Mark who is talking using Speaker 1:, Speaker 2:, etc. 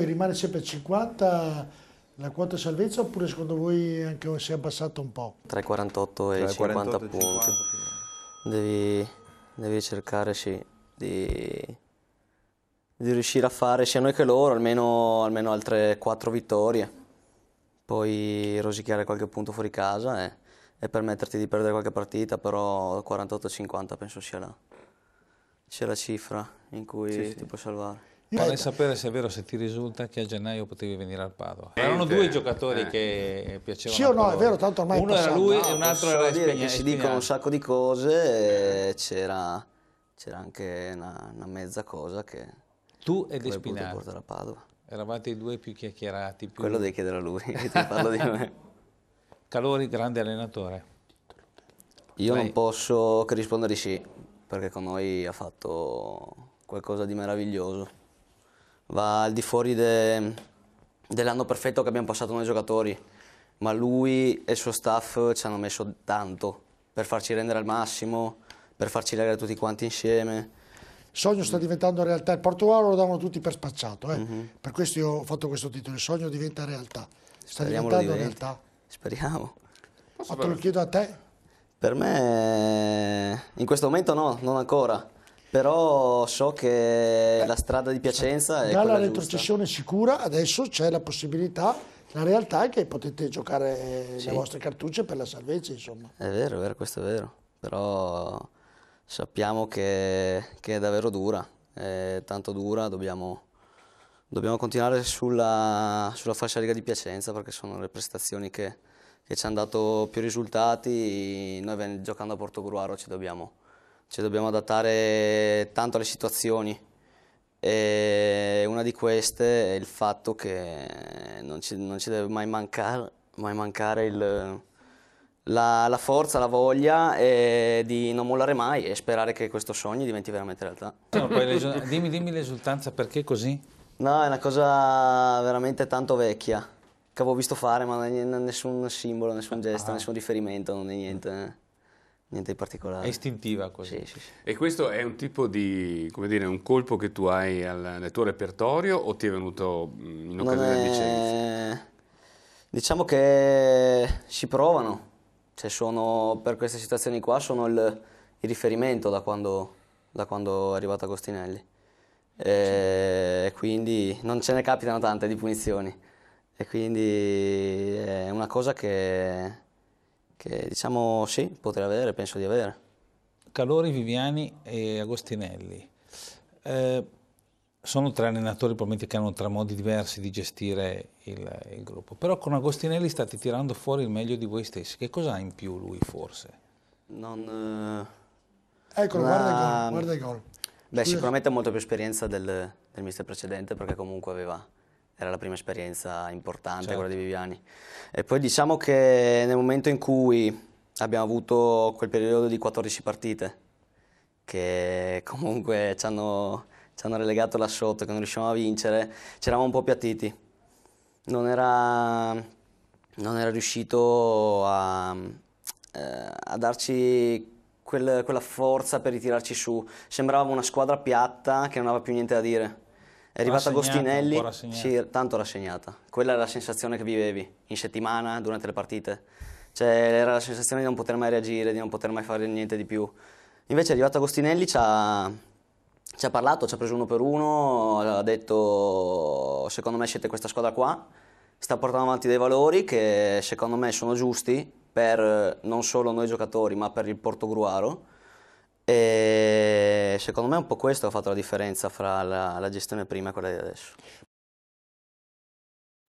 Speaker 1: poi rimane sempre 50 la quota salvezza oppure secondo voi anche se è abbassata un po'? Tra i 48 e i 50 punti. Devi, devi, cercare sì, di, di, riuscire a fare sia noi che loro almeno, almeno altre 4 vittorie. Poi rosicchiare qualche punto fuori casa e, eh, e permetterti di perdere qualche partita, però 48-50 penso sia la, sia la cifra in cui sì, ti sì. puoi salvare. Vorrei ecco. sapere se è vero, se ti risulta che a gennaio potevi venire al Padova. Eh, Erano due giocatori eh. che piacevano. Sì o no, è vero, tanto ormai Uno era lui e un altro era Espignato. Si dicono un sacco di cose, eh, c'era, anche una, una, mezza cosa che... Tu e De portare a Padova. Eravate i due più chiacchierati. Più... Quello devi chiedere a lui, ti parlo di me. Calori, grande allenatore. Io Vai. non posso che rispondere sì, perché con noi ha fatto qualcosa di meraviglioso va al di fuori de, dell'anno perfetto che abbiamo passato noi giocatori, ma lui e il suo staff ci hanno messo tanto per farci rendere al massimo, per farci leggere tutti quanti insieme. Il sogno sta diventando realtà, il Portogallo lo davano tutti per spacciato, eh? mm -hmm. per questo io ho fatto questo titolo, il sogno diventa realtà, sta Speriamo diventando realtà. Speriamo. Ma te lo chiedo a te. Per me in questo momento no, non ancora però so che la strada di Piacenza è dalla retrocessione giusta. sicura adesso c'è la possibilità la realtà è che potete giocare sì. le vostre cartucce per la salvezza insomma è vero, è vero questo è vero però sappiamo che, che è davvero dura è tanto dura dobbiamo, dobbiamo continuare sulla, sulla fascia riga di Piacenza perché sono le prestazioni che, che ci hanno dato più risultati noi giocando a Portogruaro ci dobbiamo ci dobbiamo adattare tanto alle situazioni e una di queste è il fatto che non ci, non ci deve mai mancare, mai mancare il, la, la, forza, la voglia di non mollare mai e sperare che questo sogno diventi veramente realtà. No, le, dimmi, dimmi l'esultanza, perché così? No, è una cosa veramente tanto vecchia che avevo visto fare, ma nessun simbolo, nessun gesto, ah. nessun riferimento, non è niente. Eh niente di particolare. È istintiva così. Sì, sì, sì. E questo è un tipo di, come dire, un colpo che tu hai al, nel tuo repertorio o ti è venuto mm, in occasione della è... Vicenza? Diciamo che si provano, cioè sono, per queste situazioni qua sono il, il riferimento da quando, da quando, è arrivato Agostinelli. E quindi non ce ne capitano tante di punizioni e quindi è una cosa che che diciamo sì, potrei avere, penso di avere. Calori, Viviani e Agostinelli. Eh, sono tre allenatori probabilmente che hanno tre modi diversi di gestire il, il, gruppo, però con Agostinelli state tirando fuori il meglio di voi stessi. Che cosa ha in più lui forse? Non... Eh... Eccolo, una... guarda i gol. Beh, sicuramente ha molto più esperienza del, del mister precedente perché comunque aveva era la prima esperienza importante certo. quella di certo. Viviani. E poi diciamo che nel momento in cui abbiamo avuto quel periodo di 14 partite, che comunque ci hanno, ci hanno relegato là sotto, che non riusciamo a vincere, c'eravamo un po' appiattiti. Non era, non era riuscito a, eh, a darci quel, quella forza per ritirarci su. Sembrava una squadra piatta che non aveva più niente da dire è arrivato Agostinelli, sì, tanto rassegnata. Quella era la sensazione che vivevi in settimana, durante le partite. Cioè, era la sensazione di non poter mai reagire, di non poter mai fare niente di più. Invece è arrivato Agostinelli, ci ha, ci ha parlato, ci ha preso uno per uno, ha detto secondo me siete questa squadra qua, sta portando avanti dei valori che secondo me sono giusti per non solo noi giocatori ma per il Portogruaro e secondo me è un po' questo che ha fatto la differenza fra la, la gestione prima e quella di adesso.